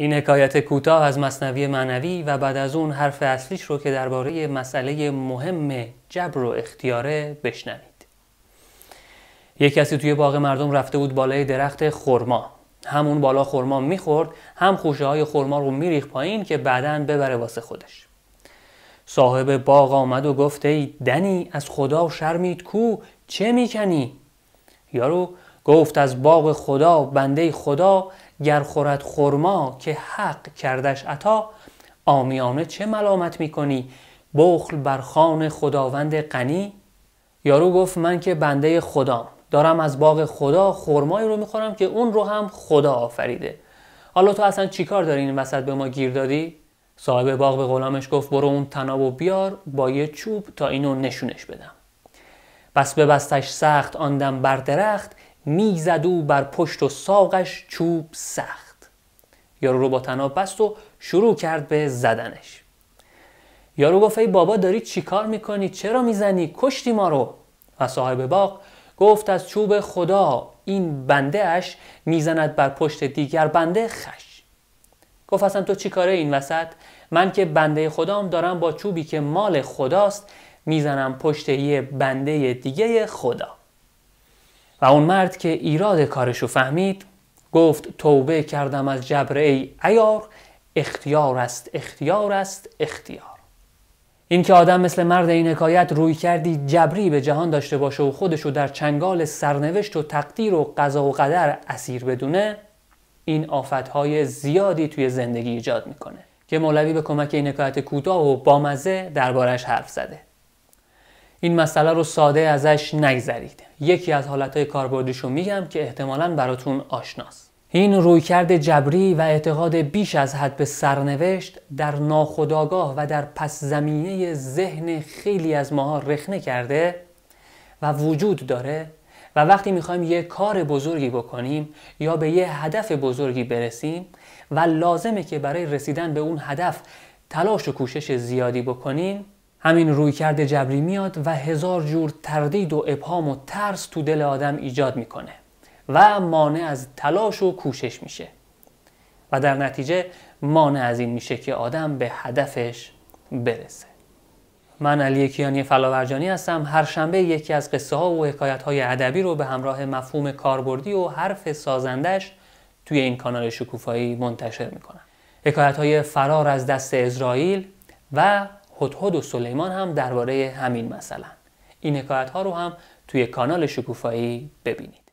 این حکایت کوتاه از مصنوی معنوی و بعد از اون حرف اصلیش رو که درباره مسئله مهم جبر و اختیاره بشنوید. یک کسی توی باغ مردم رفته بود بالای درخت خرما. همون بالا خرما میخورد هم خوشه های خرما رو میریخ پایین که بعدا ببره واسه خودش. صاحب باغ آمد و گفت ای دنی از خدا شرمید کو چه میکنی؟ یارو گفت از باغ خدا بنده خدا گر خورد خرما که حق کردش عطا آمیانه چه ملامت میکنی بخل بر خان خداوند غنی یارو گفت من که بنده خدا دارم از باغ خدا خرمایی رو میخورم که اون رو هم خدا آفریده حالا تو اصلا چیکار داری این وسط به ما گیر دادی صاحب باغ به غلامش گفت برو اون تناب و بیار با یه چوب تا اینو نشونش بدم پس ببستش سخت آندم بر درخت میزد او بر پشت و ساقش چوب سخت یارو رو با تناب بست و شروع کرد به زدنش یارو گفت ای بابا داری چیکار میکنی چرا میزنی کشتی ما رو و صاحب باغ گفت از چوب خدا این بنده اش میزند بر پشت دیگر بنده خش گفت اصلا تو کاره این وسط من که بنده خدام دارم با چوبی که مال خداست میزنم پشت یه بنده دیگه خدا و اون مرد که ایراد کارشو فهمید گفت توبه کردم از جبر ای ایار اختیار است اختیار است اختیار این که آدم مثل مرد این حکایت روی کردی جبری به جهان داشته باشه و خودشو در چنگال سرنوشت و تقدیر و قضا و قدر اسیر بدونه این آفتهای زیادی توی زندگی ایجاد میکنه که مولوی به کمک این حکایت کوتاه و بامزه دربارش حرف زده این مسئله رو ساده ازش نگذرید یکی از حالتهای کاربردیش رو میگم که احتمالا براتون آشناست این رویکرد جبری و اعتقاد بیش از حد به سرنوشت در ناخودآگاه و در پس زمینه ذهن خیلی از ماها رخنه کرده و وجود داره و وقتی میخوایم یه کار بزرگی بکنیم یا به یه هدف بزرگی برسیم و لازمه که برای رسیدن به اون هدف تلاش و کوشش زیادی بکنیم همین روی کرده جبری میاد و هزار جور تردید و ابهام و ترس تو دل آدم ایجاد میکنه و مانع از تلاش و کوشش میشه و در نتیجه مانع از این میشه که آدم به هدفش برسه من علی کیانی فلاورجانی هستم هر شنبه یکی از قصه ها و حکایت های ادبی رو به همراه مفهوم کاربردی و حرف سازندش توی این کانال شکوفایی منتشر میکنم حکایت های فرار از دست اسرائیل و هدهد و سلیمان هم درباره همین مثلا این حکایت ها رو هم توی کانال شکوفایی ببینید